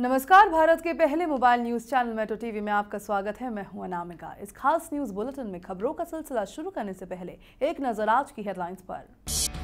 नमस्कार भारत के पहले mobile news channel metro TV में आपका स्वागत है मैं हूं अनामिका इस खास न्यूज बुलेटिन में खबरों का सिलसिला शुरू करने से पहले एक नजर आज की हेडलाइंस पर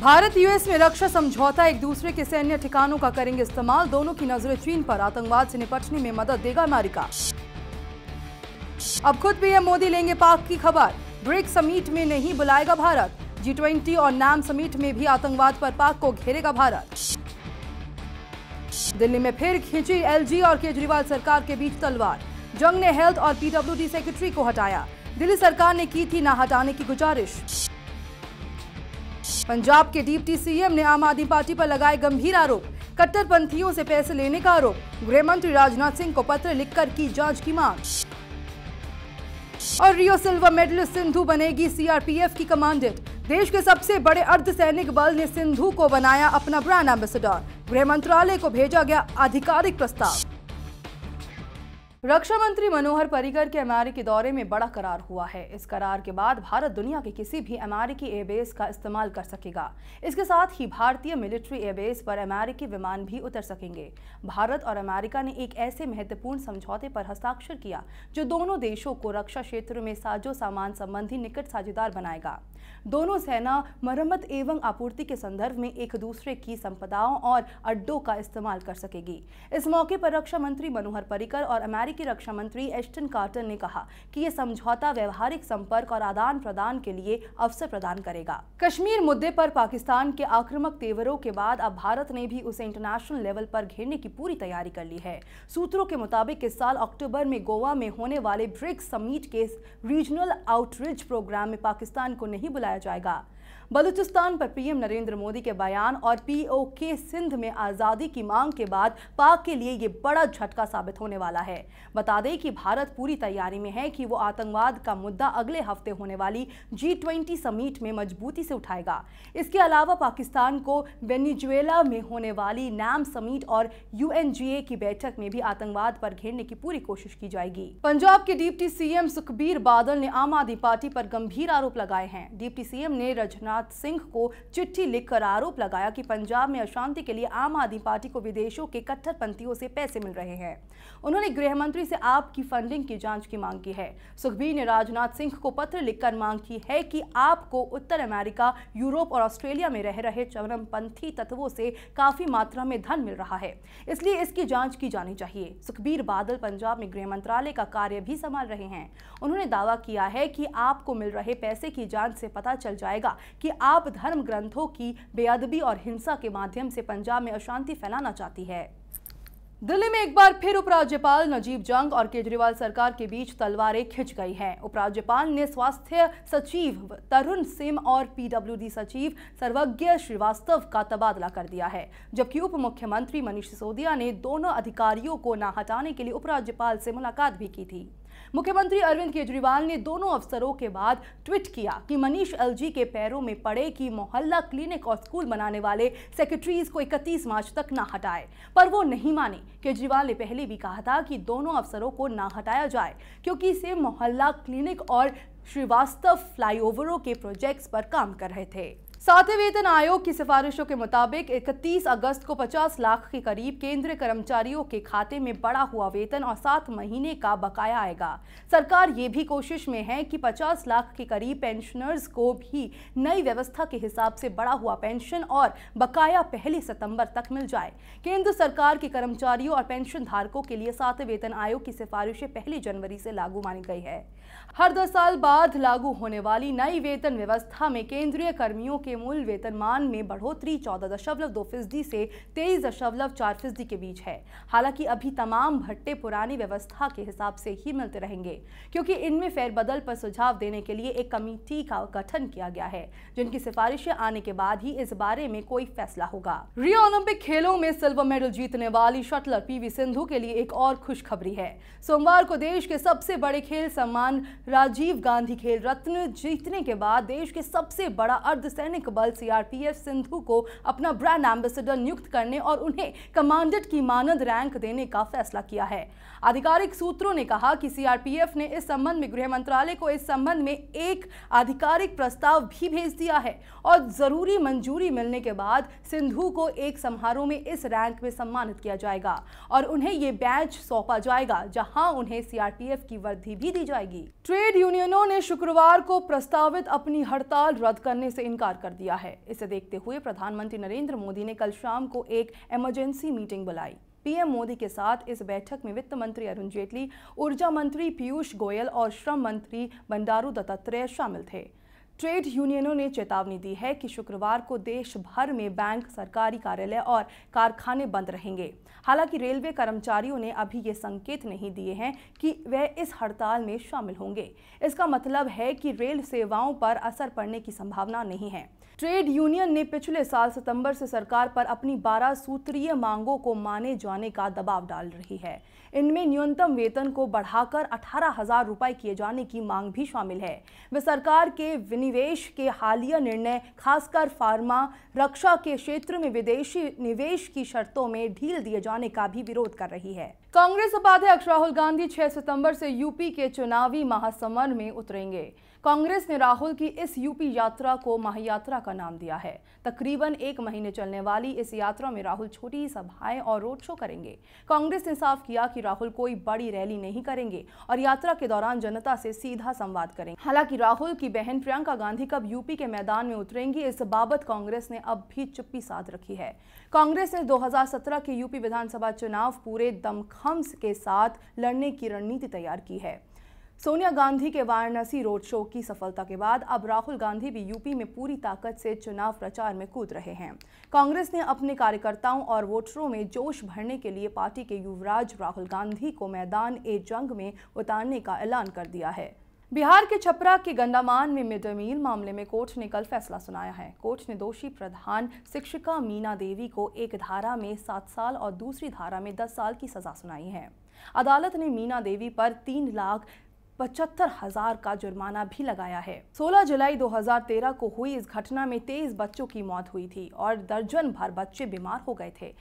भारत यूएस में रक्षा समझौता एक दूसरे के सैन्य ठिकानों का करेंगे इस्तेमाल दोनों की नजरें चीन पर आतंकवाद से निपटने में मदद देगा अमेरिका अब खुद पीएम मोदी लेंगे पाक की खबर ब्रिक्स समिट में नहीं बुलाएगा भारत जी ट्वेंटी और नाम समिट में भी आतंकवाद पर पाक को घेरेगा भारत दिल्ली में फिर खींची एलजी और केजरीवाल सरकार के बीच तलवार जंग ने हेल्थ और पीडब्ल्यूडी सेक्रेटरी को हटाया दिल्ली सरकार ने की थी ना हटाने की गुजारिश पंजाब के डिप्टी सीएम ने आम आदमी पार्टी पर लगाए गंभीर आरोप कट्टरपंथियों से पैसे लेने का आरोप गृह मंत्री राजनाथ सिंह को पत्र लिखकर की जांच की मांग और रियो सिल्वर मेडलिस्ट सिंधु बनेगी सीआरपीएफ की कमांडेंट देश के सबसे बड़े अर्धसैनिक बल ने सिंधु को बनाया अपना ब्रांड एम्बेसडर गृह मंत्रालय को भेजा गया आधिकारिक प्रस्ताव रक्षा मंत्री मनोहर परिकर के अमेरिकी दौरे में बड़ा करार हुआ है इस करार के बाद भारत दुनिया के किसी भी अमेरिकी एयरबेस का इस्तेमाल कर सकेगा इसके साथ ही भारतीय मिलिट्री एयरबेस पर अमेरिकी विमान भी उतर सकेंगे भारत और अमेरिका ने एक ऐसे महत्वपूर्ण समझौते पर हस्ताक्षर किया जो दोनों देशों को रक्षा क्षेत्र में साजो सामान संबंधी निकट साझेदार बनाएगा दोनों सेना मरम्मत एवं आपूर्ति के संदर्भ में एक दूसरे की संपदाओं और अड्डों का इस्तेमाल कर सकेगी इस मौके पर रक्षा मंत्री मनोहर परिकर और अमेरिका अमेरिकी रक्षा मंत्री एस्टन कार्टर ने कहा कि यह समझौता व्यवहारिक संपर्क और आदान प्रदान के लिए अवसर प्रदान करेगा कश्मीर मुद्दे पर पाकिस्तान के आक्रमक तेवरों के बाद अब भारत ने भी उसे इंटरनेशनल लेवल पर घेरने की पूरी तैयारी कर ली है सूत्रों के मुताबिक इस साल अक्टूबर में गोवा में होने वाले ब्रिक्स समिट के रीजनल आउटरीच प्रोग्राम में पाकिस्तान को नहीं बुलाया जाएगा बलूचिस्तान पर पीएम नरेंद्र मोदी के बयान और पीओके सिंध में आज़ादी की मांग के बाद पाक के लिए ये बड़ा झटका साबित होने वाला है बता दें कि भारत पूरी तैयारी में है कि वो आतंकवाद का मुद्दा अगले हफ्ते होने वाली जी ट्वेंटी समिट में मजबूती से उठाएगा इसके अलावा पाकिस्तान को वेनिजुएला में होने वाली नैम समिट और यू की बैठक में भी आतंकवाद पर घेरने की पूरी कोशिश की जाएगी पंजाब के डिप्टी सीएम सुखबीर बादल ने आम आदमी पार्टी पर गंभीर आरोप लगाए हैं डिप्टी सीएम ने रजनाथ सिंह को चिट्ठी लिखकर आरोप लगाया कि पंजाब में अशांति के लिए आम आदमी पार्टी को विदेशों के कट्टरपंथियों से पैसे मिल रहे हैं उन्होंने गृह मुख्यमंत्री से आपकी फंडिंग की जांच की मांग की है सुखबीर ने राजनाथ सिंह को पत्र लिखकर मांग की है कि आपको उत्तर अमेरिका यूरोप और ऑस्ट्रेलिया में रह रहे चरमपंथी तत्वों से काफी मात्रा में धन मिल रहा है इसलिए इसकी जांच की जानी चाहिए सुखबीर बादल पंजाब में गृह मंत्रालय का कार्य भी संभाल रहे हैं उन्होंने दावा किया है कि आपको मिल रहे पैसे की जांच से पता चल जाएगा कि आप धर्म ग्रंथों की बेअदबी और हिंसा के माध्यम से पंजाब में अशांति फैलाना चाहती है दिल्ली में एक बार फिर उपराज्यपाल नजीब जंग और केजरीवाल सरकार के बीच तलवारें खिंच गई हैं उपराज्यपाल ने स्वास्थ्य सचिव तरुण सिम और पीडब्ल्यूडी सचिव सर्वज्ञ श्रीवास्तव का तबादला कर दिया है जबकि उप मुख्यमंत्री मनीष सिसोदिया ने दोनों अधिकारियों को ना हटाने के लिए उपराज्यपाल से मुलाकात भी की थी मुख्यमंत्री अरविंद केजरीवाल ने दोनों अवसरों के बाद ट्वीट किया कि मनीष एलजी के पैरों में पड़े कि मोहल्ला क्लिनिक और स्कूल बनाने वाले सेक्रेटरीज को इकतीस मार्च तक ना हटाए पर वो नहीं माने केजरीवाल ने पहले भी कहा था कि दोनों अफसरों को ना हटाया जाए क्योंकि इसे मोहल्ला क्लिनिक और श्रीवास्तव फ्लाईओवरों के प्रोजेक्ट्स पर काम कर रहे थे सातवें वेतन आयोग की सिफारिशों के मुताबिक 31 अगस्त को 50 लाख के करीब केंद्रीय कर्मचारियों के खाते में बढ़ा हुआ वेतन और सात महीने का बकाया आएगा सरकार ये भी कोशिश में है कि 50 लाख के करीब पेंशनर्स को भी नई व्यवस्था के हिसाब से बढ़ा हुआ पेंशन और बकाया पहली सितंबर तक मिल जाए केंद्र सरकार के कर्मचारियों और पेंशन धारकों के लिए सातवें वेतन आयोग की सिफारिशें पहली जनवरी से लागू मानी गई है हर दस साल बाद लागू होने वाली नई वेतन व्यवस्था में केंद्रीय कर्मियों के मूल वेतनमान में बढ़ोतरी चौदह दशमलव दो फीसदी से तेईस दशमलव चार फीसदी के बीच है हालांकि अभी तमाम भट्टे पुरानी व्यवस्था के हिसाब से ही मिलते रहेंगे क्योंकि इनमें फेरबदल पर सुझाव देने के लिए एक कमेटी का गठन किया गया है जिनकी सिफारिशें आने के बाद ही इस बारे में कोई फैसला होगा रियो ओलंपिक खेलों में सिल्वर मेडल जीतने वाली शटलर पी सिंधु के लिए एक और खुशखबरी है सोमवार को देश के सबसे बड़े खेल सम्मान राजीव गांधी खेल रत्न जीतने के बाद देश के सबसे बड़ा अर्ध सैनिक बल सीआरपीएफ सिंधु को अपना ब्रांड एम्बेसडर नियुक्त करने और उन्हें कमांडेंट की मानद रैंक देने का फैसला किया है आधिकारिक सूत्रों ने कहा कि सीआरपीएफ ने इस संबंध में गृह मंत्रालय को इस संबंध में एक आधिकारिक प्रस्ताव भी भेज दिया है और जरूरी मंजूरी मिलने के बाद सिंधु को एक समारोह में इस रैंक में सम्मानित किया जाएगा और उन्हें ये बैच सौंपा जाएगा जहां उन्हें सीआरपीएफ की वर्दी भी दी जाएगी ट्रेड यूनियनों ने शुक्रवार को प्रस्तावित अपनी हड़ताल रद्द करने से इनकार कर कर दिया है इसे देखते हुए प्रधानमंत्री नरेंद्र मोदी ने कल शाम को एक इमरजेंसी मीटिंग बुलाई पीएम मोदी के साथ इस बैठक में वित्त मंत्री अरुण जेटली ऊर्जा मंत्री पीयूष गोयल और श्रम मंत्री बंडारू दत्तात्रेय शामिल थे ट्रेड यूनियनों ने चेतावनी दी है कि शुक्रवार को देश भर में बैंक सरकारी कार्यालय और कारखाने बंद रहेंगे हालांकि रेलवे कर्मचारियों ने अभी ये संकेत नहीं दिए हैं कि वे इस हड़ताल में शामिल होंगे इसका मतलब है कि रेल सेवाओं पर असर पड़ने की संभावना नहीं है ट्रेड यूनियन ने पिछले साल सितंबर से सरकार पर अपनी 12 सूत्रीय मांगों को माने जाने का दबाव डाल रही है इनमें न्यूनतम वेतन को बढ़ाकर अठारह हजार रुपए किए जाने की मांग भी शामिल है वे सरकार के विनियोग निवेश के हालिया निर्णय खासकर फार्मा रक्षा के क्षेत्र में विदेशी निवेश की शर्तों में ढील दिए जाने का भी विरोध कर रही है कांग्रेस उपाध्यक्ष राहुल गांधी 6 सितंबर से यूपी के चुनावी महासमर में उतरेंगे कांग्रेस ने राहुल की इस यूपी यात्रा को महायात्रा का नाम दिया है तकरीबन एक महीने चलने वाली इस यात्रा में राहुल छोटी सभाएं और रोड शो करेंगे कांग्रेस ने साफ किया कि राहुल कोई बड़ी रैली नहीं करेंगे और यात्रा के दौरान जनता से सीधा संवाद करेंगे हालांकि राहुल की बहन प्रियंका गांधी कब यूपी के मैदान में उतरेंगी इस बाबत कांग्रेस ने अब भी चुप्पी साध रखी है कांग्रेस ने दो के यूपी विधानसभा चुनाव पूरे दमखम के साथ लड़ने की रणनीति तैयार की है सोनिया गांधी के वाराणसी रोड शो की सफलता के बाद अब राहुल गांधी भी यूपी में पूरी ताकत से चुनाव प्रचार में कूद रहे हैं कांग्रेस ने अपने कार्यकर्ताओं और वोटरों में जोश भरने के लिए पार्टी के युवराज राहुल गांधी को मैदान ए जंग में उतारने का ऐलान कर दिया है बिहार के छपरा के गंदामान में मिड डे मील मामले में कोर्ट ने कल फैसला सुनाया है कोर्ट ने दोषी प्रधान शिक्षिका मीना देवी को एक धारा में सात साल और दूसरी धारा में दस साल की सजा सुनाई है अदालत ने मीना देवी पर तीन लाख पचहत्तर हजार का जुर्माना भी लगाया है 16 जुलाई 2013 को हुई इस घटना में तेईस बच्चों की मौत हुई थी और दर्जन भर बच्चे बीमार हो गए थे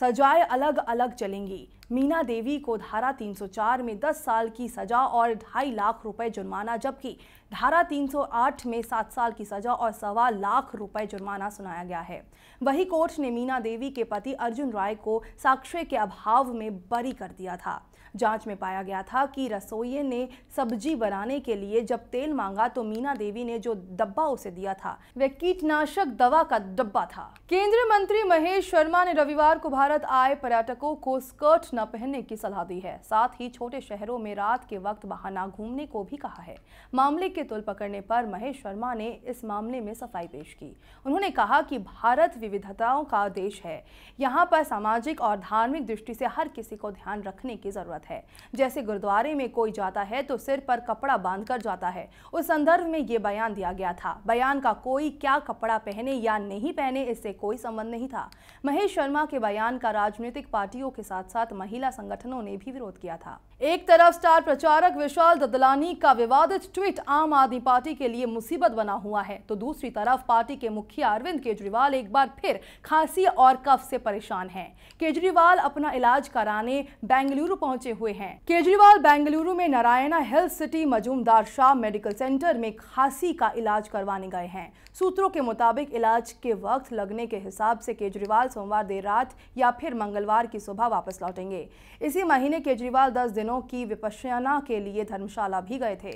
सजाएं अलग अलग चलेंगी मीना देवी को धारा 304 में 10 साल की सजा और ढाई लाख रुपए जुर्माना जबकि धारा 308 में 7 साल की सजा और सवा लाख रुपए जुर्माना सुनाया गया है वही कोर्ट ने मीना देवी के पति अर्जुन राय को साक्ष्य के अभाव में बरी कर दिया था जांच में पाया गया था कि रसोइये ने सब्जी बनाने के लिए जब तेल मांगा तो मीना देवी ने जो डब्बा उसे दिया था वह कीटनाशक दवा का डब्बा था केंद्रीय मंत्री महेश शर्मा ने रविवार को भारत आए पर्यटकों को स्कर्ट न पहनने की सलाह दी है साथ ही छोटे शहरों में रात के वक्त ना घूमने को भी कहा है मामले के तुल पकड़ने पर महेश शर्मा ने इस मामले में सफाई पेश की उन्होंने कहा कि भारत विविधताओं का देश है यहाँ पर सामाजिक और धार्मिक दृष्टि से हर किसी को ध्यान रखने की जरूरत सुन्नत है जैसे गुरुद्वारे में कोई जाता है तो सिर पर कपड़ा बांध कर जाता है उस संदर्भ में ये बयान दिया गया था बयान का कोई क्या कपड़ा पहने या नहीं पहने इससे कोई संबंध नहीं था महेश शर्मा के बयान का राजनीतिक पार्टियों के साथ साथ महिला संगठनों ने भी विरोध किया था एक तरफ स्टार प्रचारक विशाल ददलानी का विवादित ट्वीट आम आदमी पार्टी के लिए मुसीबत बना हुआ है तो दूसरी तरफ पार्टी के मुखिया अरविंद केजरीवाल एक बार फिर खांसी और कफ से परेशान हैं। केजरीवाल अपना इलाज कराने बेंगलुरु पहुंचे हुए हैं केजरीवाल बेंगलुरु में Narayana Health City Mazumdar Shaw Medical Centre में खांसी का इलाज करवाने गए हैं सूत्रों के मुताबिक इलाज के वक्त लगने के हिसाब से केजरीवाल सोमवार देर रात या फिर मंगलवार की सुबह वापस लौटेंगे इसी महीने केजरीवाल दस दिनों दिनों की विपश्यना के लिए धर्मशाला भी गए थे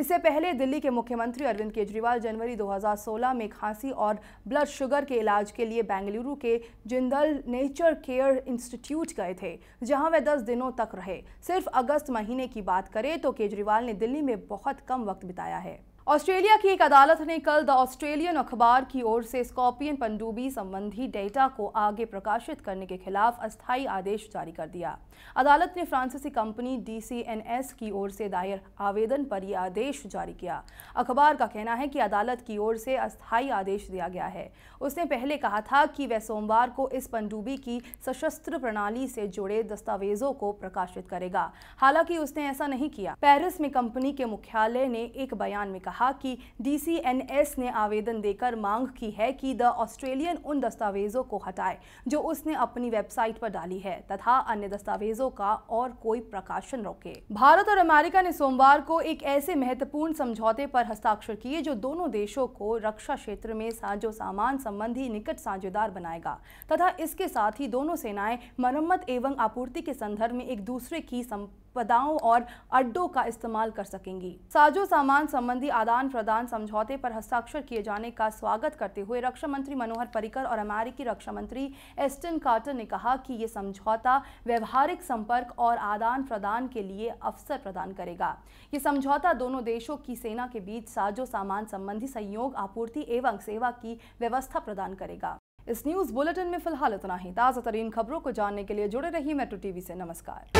इससे पहले दिल्ली के मुख्यमंत्री अरविंद केजरीवाल जनवरी 2016 में खांसी और ब्लड शुगर के इलाज के लिए बेंगलुरु के जिंदल नेचर केयर इंस्टीट्यूट गए थे जहां वे 10 दिनों तक रहे सिर्फ अगस्त महीने की बात करें तो केजरीवाल ने दिल्ली में बहुत कम वक्त बिताया है ऑस्ट्रेलिया की एक अदालत ने कल द ऑस्ट्रेलियन अखबार की ओर से स्कॉर्पियन पनडुब्बी संबंधी डेटा को आगे प्रकाशित करने के खिलाफ अस्थायी आदेश जारी कर दिया अदालत ने फ्रांसीसी कंपनी डीसीएनएस की ओर से दायर आवेदन पर यह आदेश जारी किया अखबार का कहना है कि अदालत की ओर से अस्थायी आदेश दिया गया है उसने पहले कहा था कि वह सोमवार को इस पनडुब्बी की सशस्त्र प्रणाली से जुड़े दस्तावेजों को प्रकाशित करेगा हालांकि उसने ऐसा नहीं किया पेरिस में कंपनी के मुख्यालय ने एक बयान में कहा कहा कि डीसीएनएस ने आवेदन देकर मांग की है कि द ऑस्ट्रेलियन उन दस्तावेजों को हटाए जो उसने अपनी वेबसाइट पर डाली है तथा अन्य दस्तावेजों का और कोई प्रकाशन रोके भारत और अमेरिका ने सोमवार को एक ऐसे महत्वपूर्ण समझौते पर हस्ताक्षर किए जो दोनों देशों को रक्षा क्षेत्र में साजो सामान संबंधी निकट साझेदार बनाएगा तथा इसके साथ ही दोनों सेनाएं मरम्मत एवं आपूर्ति के संदर्भ में एक दूसरे की संप... पदाओं और अड्डों का इस्तेमाल कर सकेंगी साजो सामान संबंधी आदान प्रदान समझौते पर हस्ताक्षर किए जाने का स्वागत करते हुए रक्षा मंत्री मनोहर परिकर और अमेरिकी रक्षा मंत्री एस्टन कार्टर ने कहा कि ये समझौता व्यवहारिक संपर्क और आदान प्रदान के लिए अवसर प्रदान करेगा ये समझौता दोनों देशों की सेना के बीच साजो सामान संबंधी सहयोग आपूर्ति एवं सेवा की व्यवस्था प्रदान करेगा इस न्यूज बुलेटिन में फिलहाल इतना ही ताजा तरीन खबरों को जानने के लिए जुड़े रहिए मेट्रो टीवी से नमस्कार